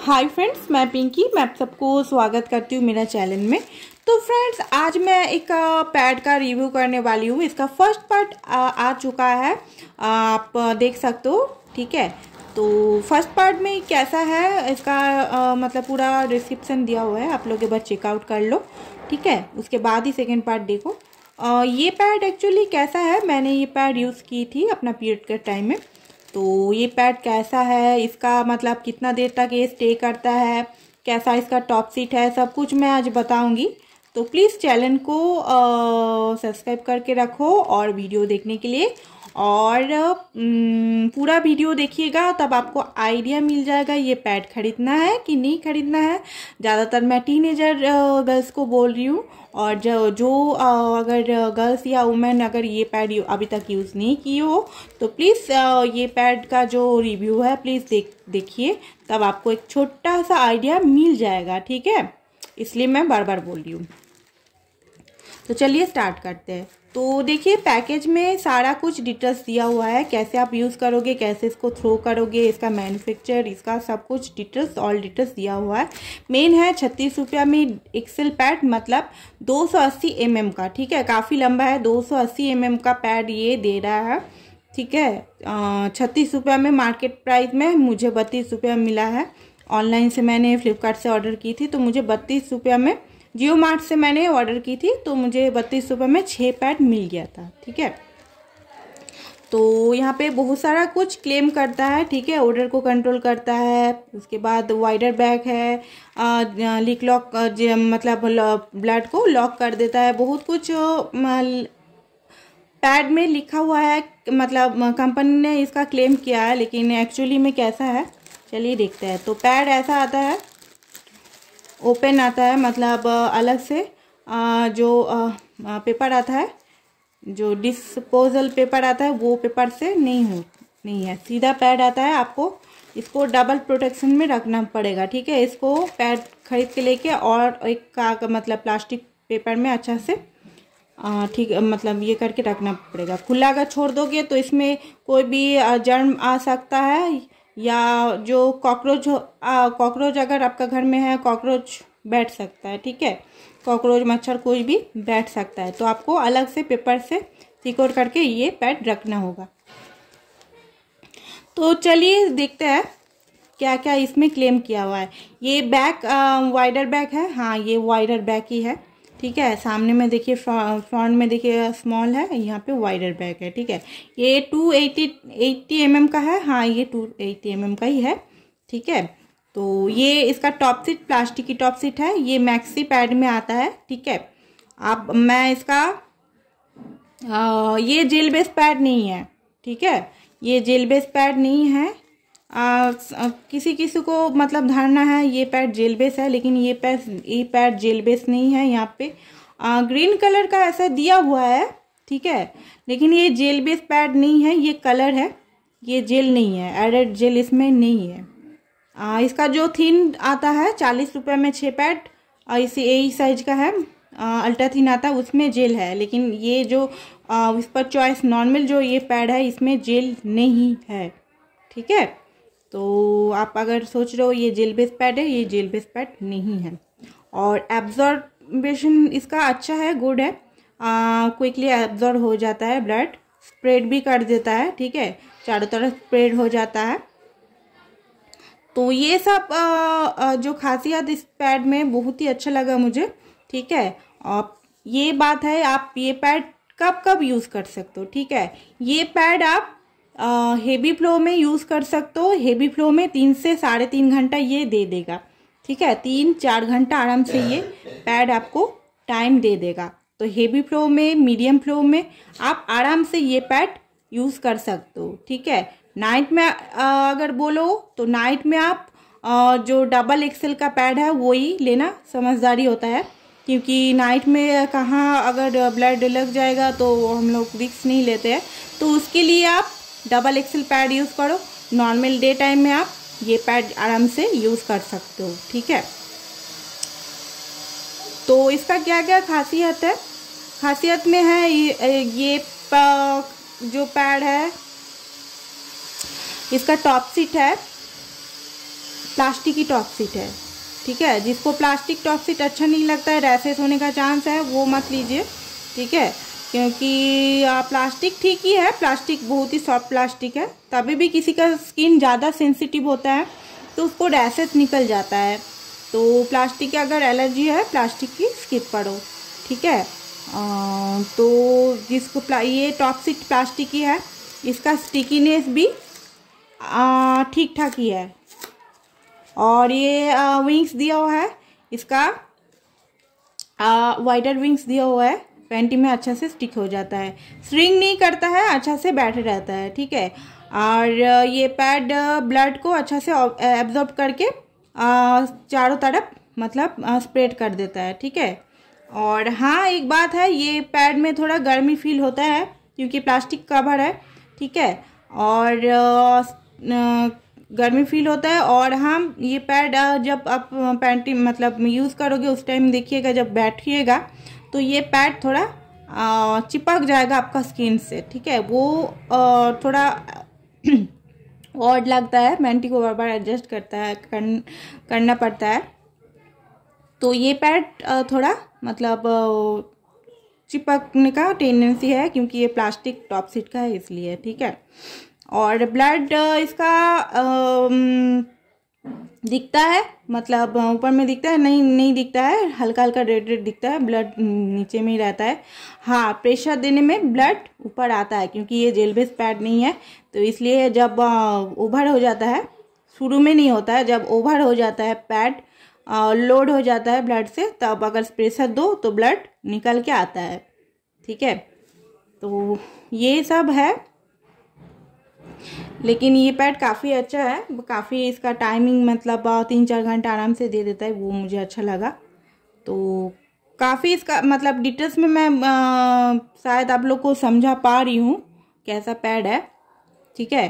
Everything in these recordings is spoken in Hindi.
हाय फ्रेंड्स मैं पिंकी मैं आप सबको स्वागत करती हूँ मेरा चैनल में तो फ्रेंड्स आज मैं एक पैड का रिव्यू करने वाली हूँ इसका फर्स्ट पार्ट आ, आ चुका है आप देख सकते हो ठीक है तो फर्स्ट पार्ट में कैसा है इसका आ, मतलब पूरा डिस्क्रिप्शन दिया हुआ है आप लोग एक बार चेकआउट कर लो ठीक है उसके बाद ही सेकेंड पार्ट देखो आ, ये पैड एक्चुअली कैसा है मैंने ये पैड यूज़ की थी अपना पीरियड के टाइम में तो ये पैड कैसा है इसका मतलब कितना देर तक ये स्टे करता है कैसा इसका टॉप सीट है सब कुछ मैं आज बताऊंगी तो प्लीज़ चैनल को सब्सक्राइब करके रखो और वीडियो देखने के लिए और पूरा वीडियो देखिएगा तब आपको आइडिया मिल जाएगा ये पैड ख़रीदना है कि नहीं ख़रीदना है ज़्यादातर मैं टीनेजर गर्ल्स को बोल रही हूँ और जो जो अगर गर्ल्स या वुमेन अगर ये पैड अभी तक यूज़ नहीं किए हो तो प्लीज़ ये पैड का जो रिव्यू है प्लीज़ देख देखिए तब आपको एक छोटा सा आइडिया मिल जाएगा ठीक है इसलिए मैं बार बार बोल रही हूँ तो चलिए स्टार्ट करते हैं तो देखिए पैकेज में सारा कुछ डिटेल्स दिया हुआ है कैसे आप यूज़ करोगे कैसे इसको थ्रो करोगे इसका मैन्युफैक्चर इसका सब कुछ डिटेल्स ऑल डिटेल्स दिया हुआ है मेन है छत्तीस रुपया में एक्सेल पैड मतलब 280 mm का ठीक है काफ़ी लंबा है 280 mm का पैड ये दे रहा है ठीक है छत्तीस रुपया में मार्केट प्राइस में मुझे बत्तीस रुपया मिला है ऑनलाइन से मैंने फ्लिपकार्ट से ऑर्डर की थी तो मुझे बत्तीस रुपया में जियो मार्ट से मैंने ऑर्डर की थी तो मुझे बत्तीस रुपये में छः पैड मिल गया था ठीक है तो यहाँ पे बहुत सारा कुछ क्लेम करता है ठीक है ऑर्डर को कंट्रोल करता है उसके बाद वाइडर बैग है लीक लॉक मतलब ब्लड को लॉक कर देता है बहुत कुछ पैड में लिखा हुआ है मतलब कंपनी ने इसका क्लेम किया है लेकिन एक्चुअली में कैसा है चलिए देखते हैं तो पैड ऐसा आता है ओपन आता है मतलब अलग से जो पेपर आता है जो डिस्पोजल पेपर आता है वो पेपर से नहीं हो नहीं है सीधा पैड आता है आपको इसको डबल प्रोटेक्शन में रखना पड़ेगा ठीक है इसको पैड खरीद के लेके और एक का मतलब प्लास्टिक पेपर में अच्छा से ठीक मतलब ये करके रखना पड़ेगा खुला अगर छोड़ दोगे तो इसमें कोई भी जर्म आ सकता है या जो कॉकरोच कॉकरोच अगर आपका घर में है कॉकरोच बैठ सकता है ठीक है कॉकरोच मच्छर कोई भी बैठ सकता है तो आपको अलग से पेपर से सिकोर करके ये पैड रखना होगा तो चलिए देखते हैं क्या क्या इसमें क्लेम किया हुआ है ये बैक वाइडर बैक है हाँ ये वाइडर बैक ही है ठीक है सामने में देखिए फ्रंट में देखिए स्मॉल है यहाँ पे वाइडर बैग है ठीक है ये टू एटी एट्टी एम का है हाँ ये टू एट्टी एम का ही है ठीक है तो ये इसका टॉप सीट प्लास्टिक की टॉप सीट है ये मैक्सी पैड में आता है ठीक है आप मैं इसका आ, ये जेल बेस पैड नहीं है ठीक है ये जेल बेस पैड नहीं है आ, किसी किसी को मतलब धारणा है ये पैड जेल बेस है लेकिन ये पैड ये पैड जेल बेस नहीं है यहाँ पे आ, ग्रीन कलर का ऐसा दिया हुआ है ठीक है लेकिन ये जेल बेस पैड नहीं है ये कलर है ये जेल नहीं है एडेड जेल इसमें नहीं है आ, इसका जो थिन आता है चालीस रुपये में छः पैड और इसी ए साइज का है अल्ट्रा थिन आता है उसमें जेल है लेकिन ये जो आ, इस पर चॉइस नॉर्मल जो ये पैड है इसमें जेल नहीं है ठीक है तो आप अगर सोच रहे हो ये जेल बेस पैड है ये जेल बेस पैड नहीं है और एब्जॉर्बेशन इसका अच्छा है गुड है क्विकली एब्जॉर्ब हो जाता है ब्लड स्प्रेड भी कर देता है ठीक है चारों तरफ स्प्रेड हो जाता है तो ये सब आ, आ, जो खासियत इस पैड में बहुत ही अच्छा लगा मुझे ठीक है और ये बात है आप ये पैड कब कब यूज़ कर सकते हो ठीक है ये पैड आप हेवी फ्लो में यूज़ कर सकते हो हेवी फ्लो में तीन से साढ़े तीन घंटा ये दे देगा ठीक है तीन चार घंटा आराम से ये पैड आपको टाइम दे देगा तो हेवी फ्लो में मीडियम फ्लो में आप आराम से ये पैड यूज़ कर सकते हो ठीक है नाइट में अगर बोलो तो नाइट में आप जो डबल एक्सेल का पैड है वही लेना समझदारी होता है क्योंकि नाइट में कहाँ अगर ब्लड लग जाएगा तो हम लोग रिक्स नहीं लेते हैं तो उसके लिए आप डबल एक्सल पैड यूज़ करो नॉर्मल डे टाइम में आप ये पैड आराम से यूज़ कर सकते हो ठीक है तो इसका क्या क्या खासियत है खासियत में है ये, जो पैड है इसका टॉप सीट है प्लास्टिक की टॉप सीट है ठीक है जिसको प्लास्टिक टॉप सीट अच्छा नहीं लगता है रैसेस होने का चांस है वो मत लीजिए ठीक है क्योंकि प्लास्टिक ठीक ही है प्लास्टिक बहुत ही सॉफ्ट प्लास्टिक है तभी भी किसी का स्किन ज़्यादा सेंसिटिव होता है तो उसको डैसेस निकल जाता है तो प्लास्टिक की अगर एलर्जी है प्लास्टिक की स्किप करो ठीक है आ, तो जिसको ये टॉक्सिक प्लास्टिक ही है इसका स्टिकीनेस भी ठीक ठाक ही है और ये आ, विंग्स दिया हुआ है इसका वाइडर विंग्स दिया हुआ है पेंटी में अच्छा से स्टिक हो जाता है स्ट्रिंग नहीं करता है अच्छा से बैठ रहता है ठीक है और ये पैड ब्लड को अच्छा से एब्जॉर्ब करके चारों तरफ मतलब स्प्रेड कर देता है ठीक है और हाँ एक बात है ये पैड में थोड़ा गर्मी फील होता है क्योंकि प्लास्टिक कवर है ठीक है और गर्मी फील होता है और हाँ ये पैड जब आप पैंटी मतलब यूज़ करोगे उस टाइम देखिएगा जब बैठिएगा तो ये पैड थोड़ा चिपक जाएगा आपका स्किन से ठीक है वो थोड़ा ऑड लगता है मैंटी को बार बार एडजस्ट करता है कर, करना पड़ता है तो ये पैड थोड़ा मतलब चिपकने का टेंडेंसी है क्योंकि ये प्लास्टिक टॉप सीट का है इसलिए ठीक है और ब्लड इसका आ, दिखता है मतलब ऊपर में दिखता है नहीं नहीं दिखता है हल्का हल्का रेड रेड दिखता है ब्लड नीचे में ही रहता है हाँ प्रेशर देने में ब्लड ऊपर आता है क्योंकि ये जेल बेस पैड नहीं है तो इसलिए जब ओवर हो जाता है शुरू में नहीं होता है जब ओवर हो जाता है पैड लोड हो जाता है ब्लड से तब अगर प्रेशर दो तो ब्लड निकल के आता है ठीक है तो ये सब है लेकिन ये पैड काफ़ी अच्छा है काफ़ी इसका टाइमिंग मतलब तीन चार घंटा आराम से दे देता है वो मुझे अच्छा लगा तो काफ़ी इसका मतलब डिटेल्स में मैं शायद आप लोग को समझा पा रही हूँ कैसा पैड है ठीक है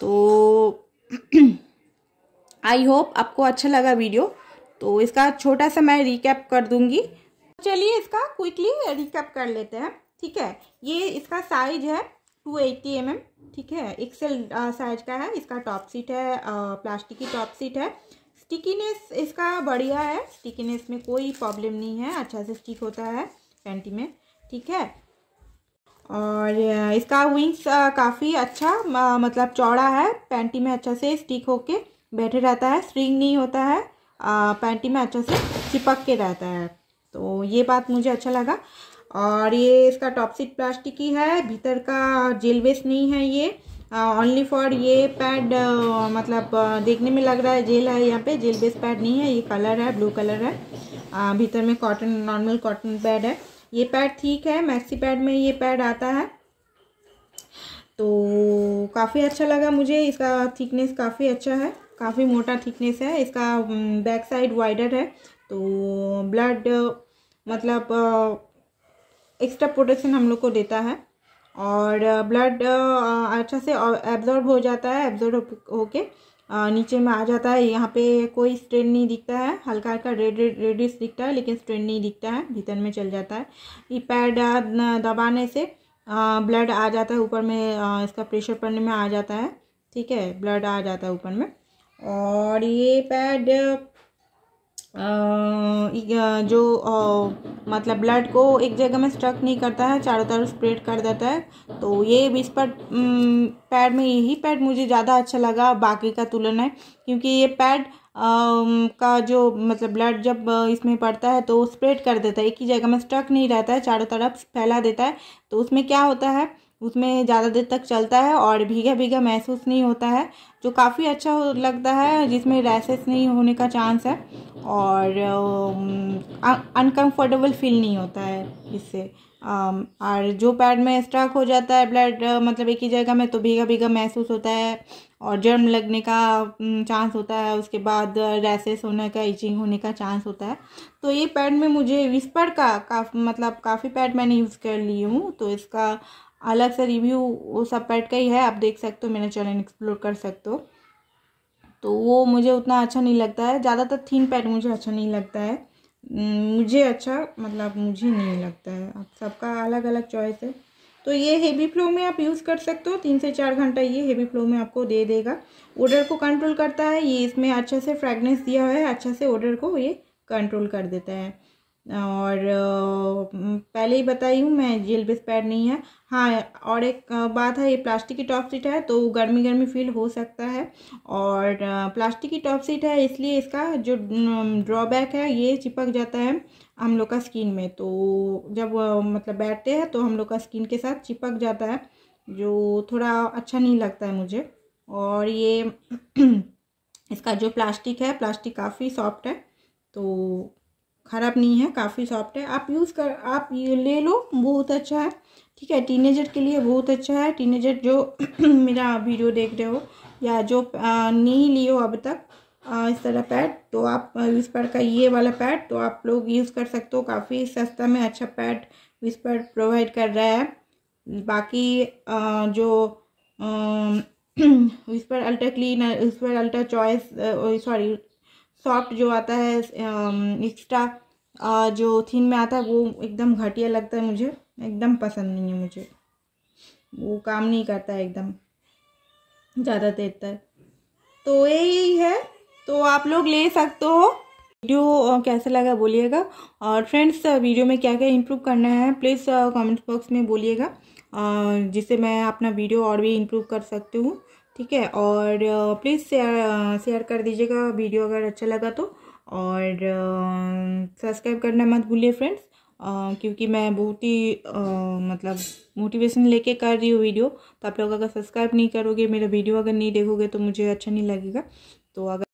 तो आई होप आपको अच्छा लगा वीडियो तो इसका छोटा सा मैं रिकैप कर दूंगी चलिए इसका क्विकली रिकैप कर लेते हैं ठीक है ये इसका साइज है टू एट्टी एम एम ठीक है एक्सेल साइज का है इसका टॉप सीट है प्लास्टिक की टॉप सीट है स्टिकीनेस इसका बढ़िया है स्टिकीनेस में कोई प्रॉब्लम नहीं है अच्छा से स्टिक होता है पैंटी में ठीक है और इसका विंग्स काफ़ी अच्छा मतलब चौड़ा है पैंटी में अच्छा से स्टिक होके बैठे रहता है स्ट्रिंग नहीं होता है पैंटी में अच्छा से चिपक के रहता है तो ये बात मुझे अच्छा लगा और ये इसका टॉपसिक प्लास्टिक ही है भीतर का जेल वेस्ट नहीं है ये ओनली फॉर ये पैड uh, मतलब uh, देखने में लग रहा है जेल है यहाँ पे जेल बेस पैड नहीं है ये कलर है ब्लू कलर है uh, भीतर में कॉटन नॉर्मल कॉटन पैड है ये पैड ठीक है मैक्सी पैड में ये पैड आता है तो काफ़ी अच्छा लगा मुझे इसका थिकनेस काफ़ी अच्छा है काफ़ी मोटा थिकनेस है इसका बैक साइड वाइडर है तो ब्लड मतलब एक्स्ट्रा प्रोटेक्शन हम लोग को देता है और ब्लड अच्छा से एब्जॉर्ब हो जाता है एब्जॉर्ब होके नीचे में आ जाता है यहाँ पे कोई स्ट्रेन नहीं दिखता है हल्का हल्का रेड रेड रेडिस दिखता है लेकिन स्ट्रेन नहीं दिखता है भीतर में चल जाता है ये पैड दबाने से ब्लड आ जाता है ऊपर में इसका प्रेशर पड़ने में आ जाता है ठीक है ब्लड आ जाता है ऊपर में और ये पैड जो मतलब ब्लड को एक जगह में स्ट्रक नहीं करता है चारों तरफ स्प्रेड कर देता है तो ये इस पर पैड में यही पैड मुझे ज़्यादा अच्छा लगा बाकी का तुलना है क्योंकि ये पैड का जो मतलब ब्लड जब इसमें पड़ता है तो स्प्रेड कर देता है एक ही जगह में स्ट्रक नहीं रहता है चारों तरफ फैला देता है तो उसमें क्या होता है उसमें ज़्यादा देर तक चलता है और भीगा भीगा महसूस नहीं होता है जो काफ़ी अच्छा लगता है जिसमें रैसेस नहीं होने का चांस है और अनकंफर्टेबल um, फील नहीं होता है इससे um, और जो पैड में स्ट्रक हो जाता है ब्लड मतलब एक ही जगह में तो भीगा भीगा महसूस होता है और जर्म लगने का चांस um, होता है उसके बाद रैसेस होने का इचिंग होने का चांस होता है तो ये पैड में मुझे विस्पर का काफ मतलब काफ़ी पैड मैंने यूज़ कर ली हूँ तो इसका अलग से रिव्यू वो सब पैड का ही है आप देख सकते हो मेरा चैनल एक्सप्लोर कर सकते हो तो वो मुझे उतना अच्छा नहीं लगता है ज़्यादातर थीन पैड मुझे अच्छा नहीं लगता है मुझे अच्छा मतलब मुझे नहीं लगता है आप सबका अलग अलग चॉइस है तो ये हेवी फ्लो में आप यूज़ कर सकते हो तीन से चार घंटा ये हेवी फ्लो में आपको दे देगा ऑर्डर को कंट्रोल करता है ये इसमें अच्छे से फ्रेगनेंस दिया हुआ है अच्छे से ऑर्डर को ये कंट्रोल कर देता है और पहले ही बताई हूँ मैं जेल बेस पैड नहीं है हाँ और एक बात है ये प्लास्टिक की टॉप सीट है तो गर्मी गर्मी फील हो सकता है और प्लास्टिक की टॉप सीट है इसलिए इसका जो ड्रॉबैक है ये चिपक जाता है हम लोग का स्किन में तो जब मतलब बैठते हैं तो हम लोग का स्किन के साथ चिपक जाता है जो थोड़ा अच्छा नहीं लगता है मुझे और ये इसका जो प्लास्टिक है प्लास्टिक काफ़ी सॉफ्ट है तो ख़राब नहीं है काफ़ी सॉफ्ट है आप यूज़ कर आप ये ले लो बहुत अच्छा है ठीक है टीनेजर के लिए बहुत अच्छा है टीनेजर जो मेरा वीडियो देख रहे हो या जो आ, नहीं लिए हो अब तक आ, इस तरह पैड तो आप विस्पर का ये वाला पैड तो आप लोग यूज़ कर सकते हो काफ़ी सस्ता में अच्छा पैड विस्पर प्रोवाइड कर रहा है बाकी आ, जो Whisper ultra clean Whisper ultra choice sorry soft जो आता है एक्स्ट्रा जो थिन में आता है वो एकदम घटिया लगता है मुझे एकदम पसंद नहीं है मुझे वो काम नहीं करता है एकदम ज़्यादा देर तक तो यही है तो आप लोग ले सकते हो वीडियो कैसा लगा बोलिएगा और फ्रेंड्स वीडियो में क्या क्या इम्प्रूव करना है प्लीज़ कमेंट बॉक्स में बोलिएगा जिससे मैं अपना वीडियो और भी इम्प्रूव कर सकती हूँ ठीक है और प्लीज़ शेयर शेयर कर दीजिएगा वीडियो अगर अच्छा लगा तो और सब्सक्राइब करना मत भूलिए फ्रेंड्स क्योंकि मैं बहुत ही मतलब मोटिवेशन लेके कर रही हूँ वीडियो तो आप लोग अगर सब्सक्राइब नहीं करोगे मेरा वीडियो अगर नहीं देखोगे तो मुझे अच्छा नहीं लगेगा तो अगर